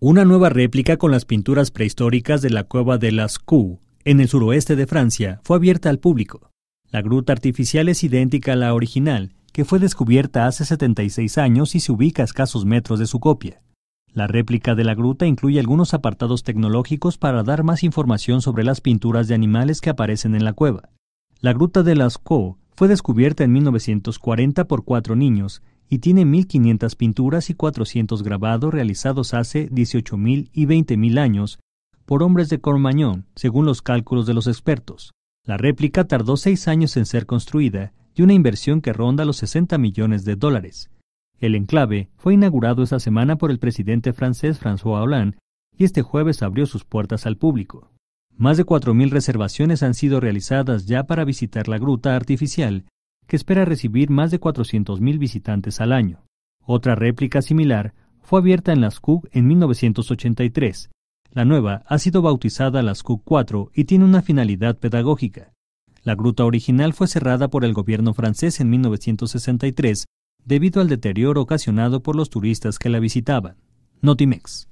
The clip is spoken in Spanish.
Una nueva réplica con las pinturas prehistóricas de la cueva de las en el suroeste de Francia, fue abierta al público. La gruta artificial es idéntica a la original, que fue descubierta hace 76 años y se ubica a escasos metros de su copia. La réplica de la gruta incluye algunos apartados tecnológicos para dar más información sobre las pinturas de animales que aparecen en la cueva. La gruta de Lascaux fue descubierta en 1940 por cuatro niños y tiene 1.500 pinturas y 400 grabados realizados hace 18.000 y 20.000 años por hombres de Cormañón, según los cálculos de los expertos. La réplica tardó seis años en ser construida y una inversión que ronda los 60 millones de dólares. El enclave fue inaugurado esta semana por el presidente francés François Hollande y este jueves abrió sus puertas al público. Más de 4.000 reservaciones han sido realizadas ya para visitar la gruta artificial, que espera recibir más de 400.000 visitantes al año. Otra réplica similar fue abierta en las en 1983. La nueva ha sido bautizada las 4 y tiene una finalidad pedagógica. La gruta original fue cerrada por el gobierno francés en 1963 debido al deterioro ocasionado por los turistas que la visitaban. Notimex.